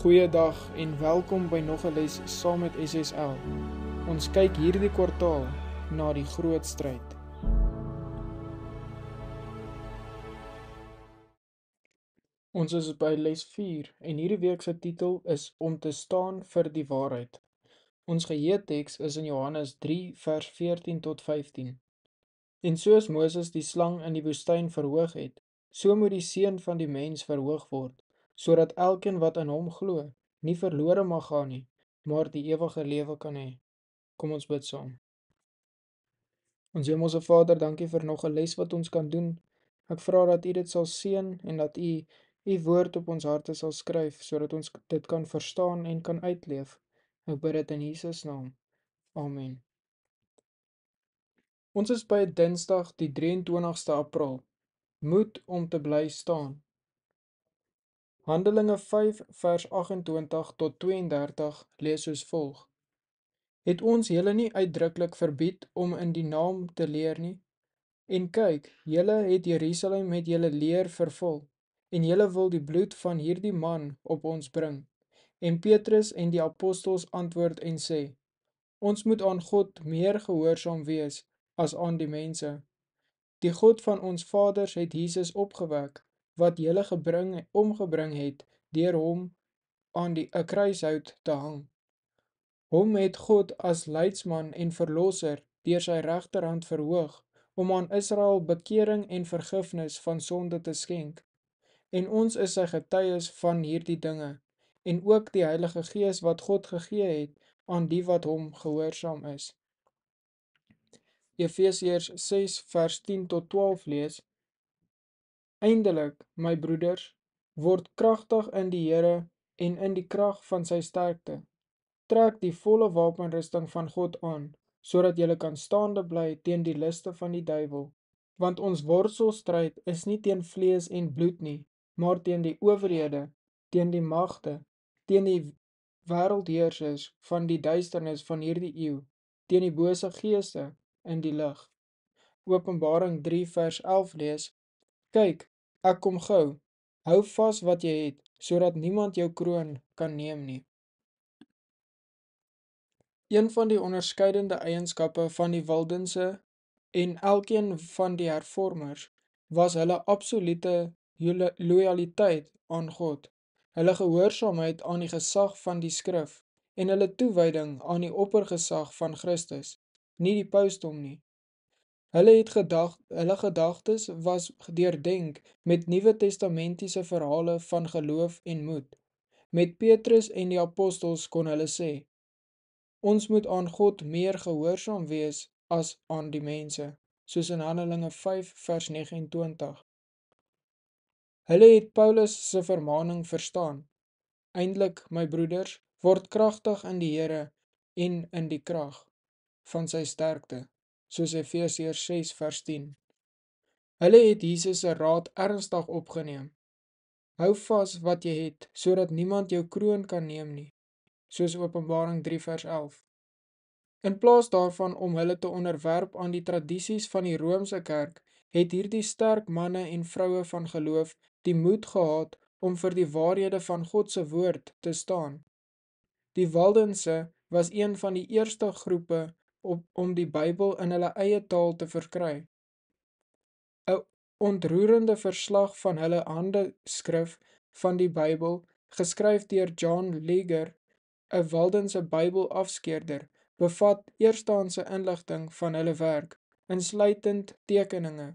Goeiedag en welkom by nog 'n les saam met SSL. Ons kyk hierdie kwartaal na die groot stryd. Ons is by les 4 en hierdie week se titel is om te staan vir die waarheid. Ons geheeteks is in Johannes 3 vers 14 tot 15. En soos Moses die slang in die woestyn verhoog het, so moet die seun van die mens verhoog word sodat elkeen wat in hom glo, nie verlore mag gaan nie, maar die ewige lewe kan hê. Kom ons bid saam. Ons Hemelse Vader, dankie vir nog 'n les wat ons kan doen. Ek vra dat U dit sal seën en dat U U woord op ons harte sal skryf sodat ons dit kan verstaan en kan uitleef. Ek bid dit in Jesus naam. Amen. Ons is by Dinsdag die 23ste April. Moed om te bly staan. Handelinge 5 vers 28 tot 32 lees soos volg: Het ons julle nie uitdruklik verbied om in die naam te leer nie? En kyk, julle het Jerusalem met julle leer vervul, en julle wil die bloed van hierdie man op ons bring. En Petrus en die apostels antwoord en sê: Ons moet aan God meer gehoorsaam wees as aan die mense. Die God van ons vaders het Jesus opgewek wat julle gebring omgebring het deur hom aan die kruishout te hang. Hom het God as leidsman en verlosser deur sy regterhand verhoog om aan Israel bekering en vergifnis van sonde te skenk. En ons is sy getuies van hierdie dinge en ook die Heilige Gees wat God gegee het aan die wat hom gehoorsaam is. Efesiërs 6 vers 10 tot 12 lees Eindelik, my broeders, word kragtig in die Here en in die krag van sy sterkte. Trek die volle wapenrusting van God aan, sodat jy kan staande bly teen die liste van die duiwel, want ons worstelstryd is nie teen vlees en bloed nie, maar teen die owerhede, teen die magte, teen die wêreldheersers van die duisternis van hierdie eeu, teen die bose geeste in die lig. Openbaring 3 vers 11 lees: Kyk, Ek kom gou. Hou vas wat jy het, sodat niemand jou kroon kan neem nie. Een van die onderskeidende eienskappe van die Waldense en elkeen van die hervormers was hulle absolute loyaliteit aan God, hulle gehoorsaamheid aan die gesag van die skrif en hulle toewyding aan die oppergesag van Christus, nie die paus hom nie. Hulle het gedag, hulle gedagtes was gedeurdenk met Nuwe Testamentiese verhale van geloof en moed. Met Petrus en die apostels kon hulle sê: Ons moet aan God meer gehoorsaam wees as aan die mense, soos in Handelinge 5:29. Hulle het Paulus se vermaning verstaan. Eindelik, my broeders, word kragtig in die Here en in die krag van sy sterkte soos Efeseer 6 vers 10. Hulle het Jesus se raad ernstig opgeneem. Hou vas wat jy het, sodat niemand jou kroon kan neem nie, soos Openbaring 3 vers 11. In plaas daarvan om hulle te onderwerp aan die tradisies van die Romeinse kerk, het hierdie sterk manne en vroue van geloof die moed gehad om vir die waarhede van God se woord te staan. Die Waldense was een van die eerste groepe op om die Bybel in hulle eie taal te verkry. 'n Ontroerende verslag van hulle handeskrif van die Bybel, geskryf deur John Leger, 'n Waldense Bybelafskeerder, bevat eerstaanse inligting van hulle werk, insluitend tekeninge.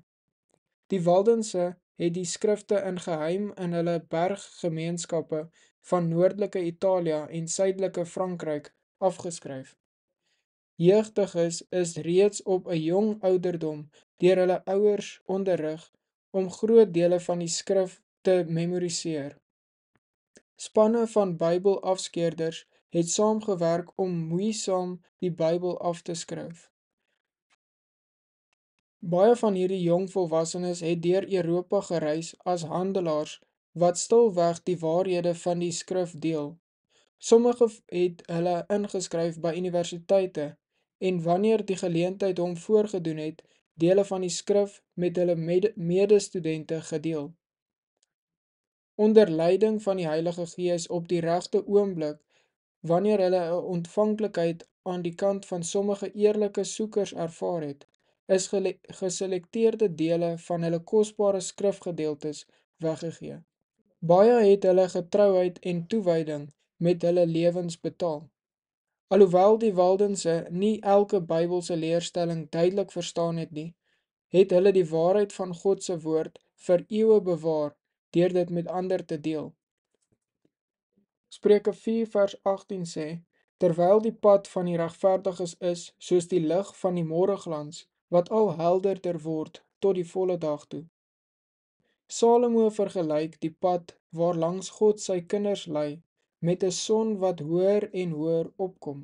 Die Waldense het die skrifte in geheim in hulle berggemeenskappe van noordelike Italië en suidelike Frankryk afgeskryf jeugdiges is reeds op 'n jong ouderdom deur hulle ouers onderrig om groot dele van die skrif te memoriseer. Spanne van Bybelafskeerders het saamgewerk om moeisaam die Bybel af te skryf. Baie van hierdie jong volwassenes het deur Europa gereis as handelaars wat stilweg die waarhede van die skrif deel. Sommige het hulle ingeskryf by universiteite, en wanneer die geleentheid hom voorgedoen het, dele van die skrif met hulle medestudente gedeel. Onder leiding van die Heilige Gees op die rechte oomblik, wanneer hulle een ontvankelijkheid aan die kant van sommige eerlijke soekers ervaar het, is geselekteerde dele van hulle kostbare skrifgedeeltes weggegee. Baie het hulle getrouheid en toewijding met hulle levens betaal. Alhoewel die Waldense nie elke Bybelse leerstelling duidelik verstaan het nie, het hulle die waarheid van God se woord vir eeue bewaar deur dit met ander te deel. Spreuke 4 vers 18 sê: Terwyl die pad van die regverdiges is soos die lig van die môreglans wat al helderder word tot die volle dag toe. Salomo vergelyk die pad waar langs God sy kinders lei met 'n son wat hoër en hoër opkom.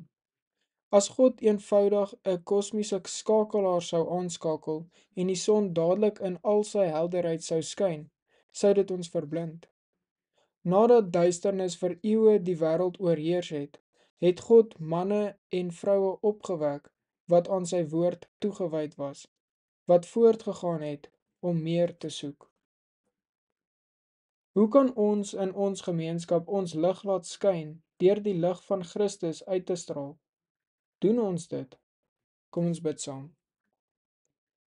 As God eenvoudig 'n een kosmiese skakelaar sou aanskakel en die son dadelik in al sy helderheid sou skyn, sou dit ons verblind. Nadat duisternis vir eeue die wêreld oorheers het, het God manne en vroue opgewek wat aan sy woord toegewyd was, wat voortgegaan het om meer te soek. Hoe kan ons in ons gemeenskap ons lig laat skyn deur die lig van Christus uit te straal? Doen ons dit? Kom ons bid saam.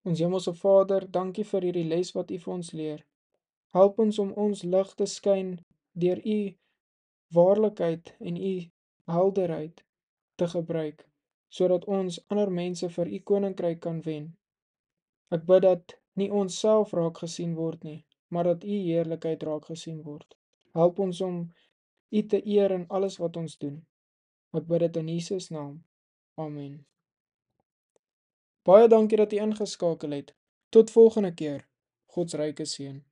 Ons Hemelse Vader, dankie vir hierdie les wat U vir ons leer. Help ons om ons lig te skyn deur U waarlikheid en U helderheid te gebruik sodat ons ander mense vir U koninkryk kan wen. Ek bid dat nie ons self raak gesien word nie, maar dat u heerlikheid raak gesien word. Help ons om u te eer in alles wat ons doen. Ek bid dit in Jesus naam. Amen. Baie dankie dat u ingeskakel het. Tot volgende keer. God se ryke seën.